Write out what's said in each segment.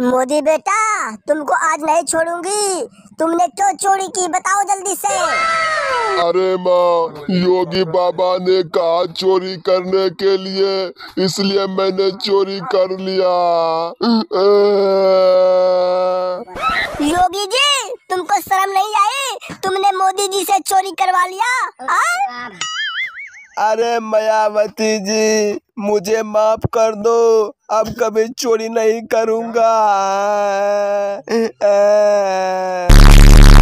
मोदी बेटा तुमको आज नहीं छोड़ूंगी तुमने क्यों चोरी की बताओ जल्दी से अरे माँ योगी बाबा ने कहा चोरी करने के लिए इसलिए मैंने चोरी कर लिया योगी जी तुमको शर्म नहीं आई तुमने मोदी जी से चोरी करवा लिया आ? अरे मायावती जी मुझे माफ कर दो अब कभी चोरी नहीं करूंगा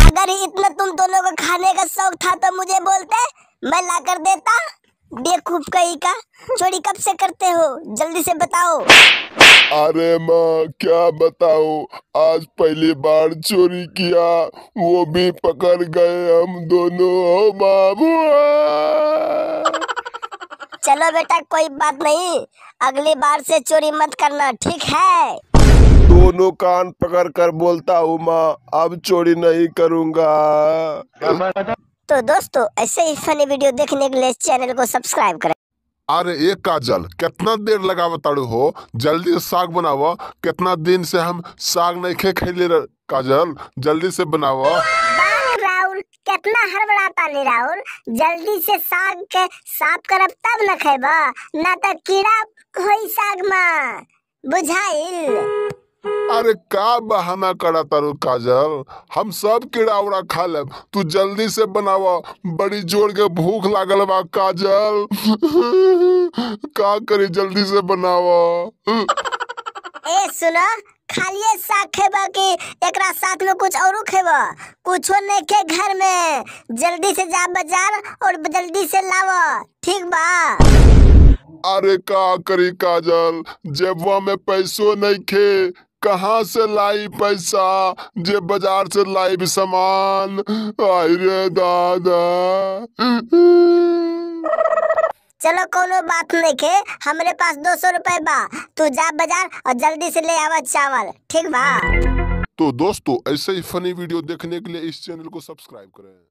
अगर इतना तुम दोनों का खाने का शौक था तो मुझे बोलते मैं ला कर देता बेखूब कही का चोरी कब से करते हो जल्दी से बताओ अरे माँ क्या बताओ आज पहली बार चोरी किया वो भी पकड़ गए हम दोनों बाबू चलो बेटा कोई बात नहीं अगली बार से चोरी मत करना ठीक है दोनों कान पकड़ कर बोलता हूँ माँ अब चोरी नहीं करूँगा तो दोस्तों ऐसे ही फनी वीडियो देखने के लिए चैनल को सब्सक्राइब करें अरे एक काजल कितना देर लगा बताड़ू हो जल्दी साग बनावा कितना दिन से हम साग नहीं खे खेले काजल जल्दी से बनावा कितना हड़बड़ाता नहीं राहुल जल्दी से साग के साफ करब तब न खेब न तो कीड़ा हो साग में बुझाइल अरे का बहाना करा तारू काजल हम सब कीड़ा उड़ा खा ले तू जल्दी से बनावा बड़ी जोर के भूख लागल बा काजल का करी जल्दी से बनावा ए सुनो खाली साग खेब की एक साथ में कुछ और खेब कुछ नहीं के घर में जल्दी से जा बाजार और जल्दी से लाव ठीक बा अरे का करी काजल जेबवा में पैसो नहीं खे कहा से लाई पैसा जे बाजार से लाई सामान अरे दादा चलो कोनो बात नहीं के हमरे पास दो सौ रुपए बा तू जा बाजार और जल्दी से ले आवा चावल ठीक बा तो दोस्तों ऐसे ही फनी वीडियो देखने के लिए इस चैनल को सब्सक्राइब करें